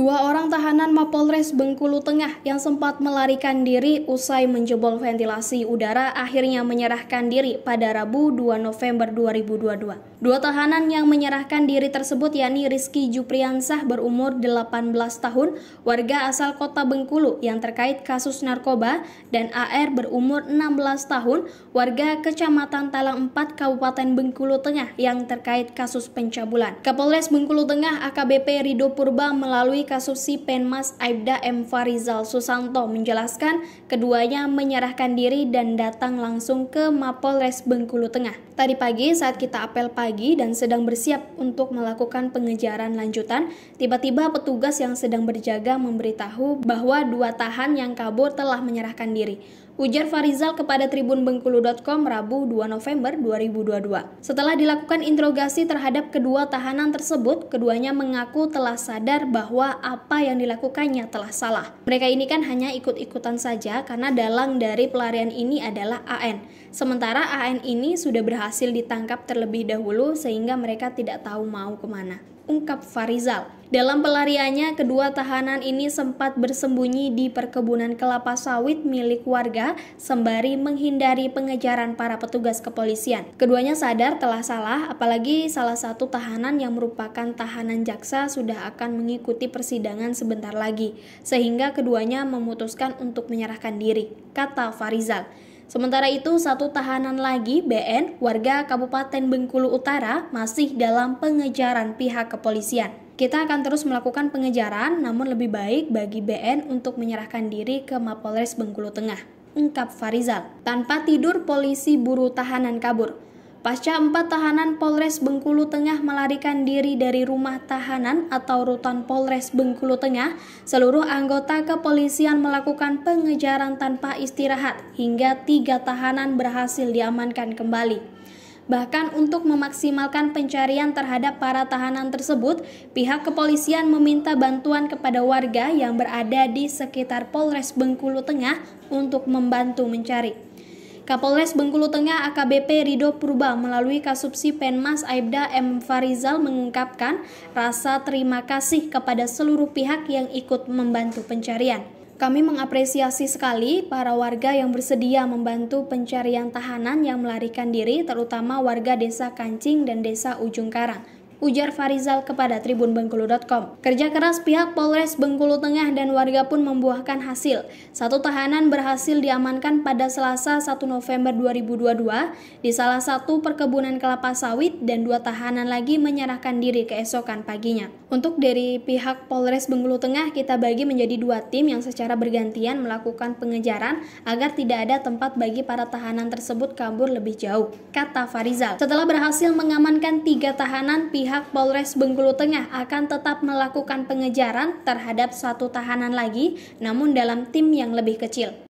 Dua orang tahanan Mapolres Bengkulu Tengah yang sempat melarikan diri usai menjebol ventilasi udara akhirnya menyerahkan diri pada Rabu 2 November 2022. Dua tahanan yang menyerahkan diri tersebut yakni Rizky Jupriansah berumur 18 tahun, warga asal kota Bengkulu yang terkait kasus narkoba dan AR berumur 16 tahun, warga Kecamatan Talang 4 Kabupaten Bengkulu Tengah yang terkait kasus pencabulan. Kapolres Bengkulu Tengah AKBP Rido Purba melalui Kasusi Penmas Aibda M. Farizal Susanto menjelaskan keduanya menyerahkan diri dan datang langsung ke Mapolres Bengkulu Tengah. Tadi pagi saat kita apel pagi dan sedang bersiap untuk melakukan pengejaran lanjutan, tiba-tiba petugas yang sedang berjaga memberitahu bahwa dua tahan yang kabur telah menyerahkan diri. Ujar Farizal kepada Tribun Bengkulu.com Rabu 2 November 2022. Setelah dilakukan interogasi terhadap kedua tahanan tersebut, keduanya mengaku telah sadar bahwa apa yang dilakukannya telah salah. Mereka ini kan hanya ikut-ikutan saja karena dalang dari pelarian ini adalah AN. Sementara AN ini sudah berhasil ditangkap terlebih dahulu sehingga mereka tidak tahu mau kemana ungkap Farizal. Dalam pelariannya, kedua tahanan ini sempat bersembunyi di perkebunan kelapa sawit milik warga sembari menghindari pengejaran para petugas kepolisian. Keduanya sadar telah salah, apalagi salah satu tahanan yang merupakan tahanan jaksa sudah akan mengikuti persidangan sebentar lagi, sehingga keduanya memutuskan untuk menyerahkan diri, kata Farizal. Sementara itu, satu tahanan lagi, BN, warga Kabupaten Bengkulu Utara, masih dalam pengejaran pihak kepolisian. Kita akan terus melakukan pengejaran, namun lebih baik bagi BN untuk menyerahkan diri ke Mapolres Bengkulu Tengah, ungkap Farizal. Tanpa tidur, polisi buru tahanan kabur. Pasca empat tahanan Polres Bengkulu Tengah melarikan diri dari rumah tahanan atau rutan Polres Bengkulu Tengah, seluruh anggota kepolisian melakukan pengejaran tanpa istirahat hingga tiga tahanan berhasil diamankan kembali. Bahkan untuk memaksimalkan pencarian terhadap para tahanan tersebut, pihak kepolisian meminta bantuan kepada warga yang berada di sekitar Polres Bengkulu Tengah untuk membantu mencari. Kapolres Bengkulu Tengah AKBP Rido Purba melalui Kasubsi Penmas Aibda M. Farizal mengungkapkan rasa terima kasih kepada seluruh pihak yang ikut membantu pencarian. Kami mengapresiasi sekali para warga yang bersedia membantu pencarian tahanan yang melarikan diri, terutama warga Desa Kancing dan Desa Ujung Karang ujar Farizal kepada Tribun Bengkulu.com, Kerja keras pihak Polres Bengkulu Tengah dan warga pun membuahkan hasil. Satu tahanan berhasil diamankan pada Selasa 1 November 2022 di salah satu perkebunan kelapa sawit dan dua tahanan lagi menyerahkan diri keesokan paginya. Untuk dari pihak Polres Bengkulu Tengah kita bagi menjadi dua tim yang secara bergantian melakukan pengejaran agar tidak ada tempat bagi para tahanan tersebut kabur lebih jauh, kata Farizal. Setelah berhasil mengamankan tiga tahanan, pihak Polres Bengkulu Tengah akan tetap melakukan pengejaran terhadap satu tahanan lagi, namun dalam tim yang lebih kecil.